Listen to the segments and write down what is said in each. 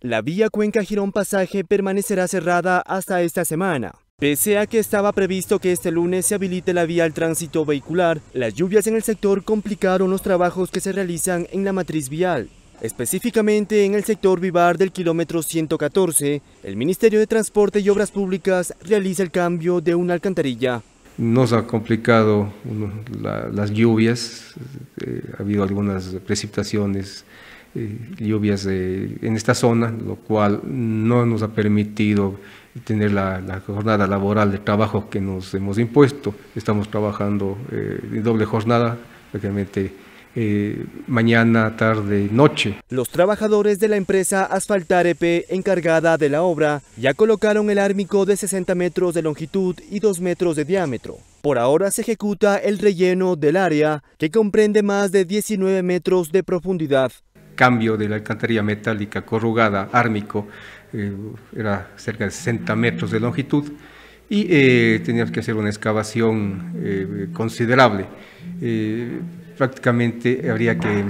La vía Cuenca-Girón Pasaje permanecerá cerrada hasta esta semana. Pese a que estaba previsto que este lunes se habilite la vía al tránsito vehicular, las lluvias en el sector complicaron los trabajos que se realizan en la matriz vial. Específicamente en el sector Vivar del kilómetro 114, el Ministerio de Transporte y Obras Públicas realiza el cambio de una alcantarilla. Nos ha complicado las lluvias, eh, ha habido algunas precipitaciones eh, lluvias eh, en esta zona, lo cual no nos ha permitido tener la, jornada laboral de trabajo que nos hemos impuesto. Estamos trabajando eh, doble jornada, prácticamente eh, mañana, tarde, noche. Los trabajadores de la empresa ep encargada de la obra, ya colocaron el ármico de 60 metros de longitud y 2 metros de diámetro. Por ahora se ejecuta el relleno del área, que comprende más de 19 metros de profundidad cambio de la alcantarilla metálica corrugada, ármico, eh, era cerca de 60 metros de longitud, y eh, teníamos que hacer una excavación eh, considerable. prácticamente habría que,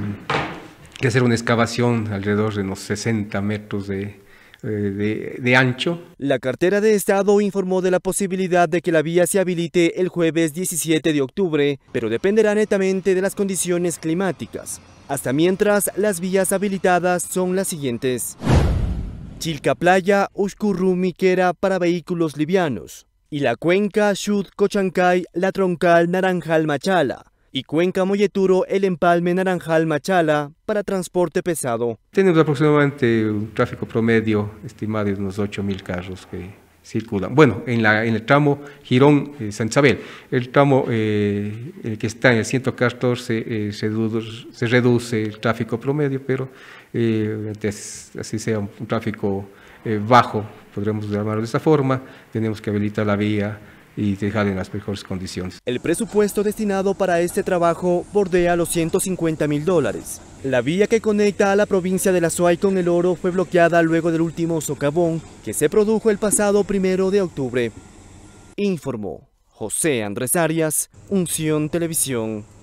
que, hacer una excavación alrededor de unos 60 metros de, eh, de, ancho. La cartera de Estado informó de la posibilidad de que la vía se habilite el jueves 17 de octubre, pero dependerá netamente de las condiciones climáticas. Hasta mientras, las vías habilitadas son las siguientes. Playa, Uxcurru, Miquera para vehículos livianos y la cuenca Sud, Cochancay, La Troncal, Naranjal, Machala y Cuenca Molleturo el empalme Naranjal Machala para transporte pesado. Tenemos aproximadamente un tráfico promedio estimado de unos 8.000 carros que circulan. Bueno, en, la, en el tramo Girón-San eh, Isabel, el tramo eh, el que está en el 114 eh, se, reduce, el tráfico promedio, pero así sea un, tráfico bajo, podremos llamarlo de esa forma, tenemos que habilitar la vía y dejar en las mejores condiciones. El presupuesto destinado para este trabajo bordea los 150 mil dólares. La vía que conecta a la provincia de La Suay con el oro fue bloqueada luego del último socavón que se produjo el pasado primero de octubre. Informó José Andrés Arias, Unción Televisión.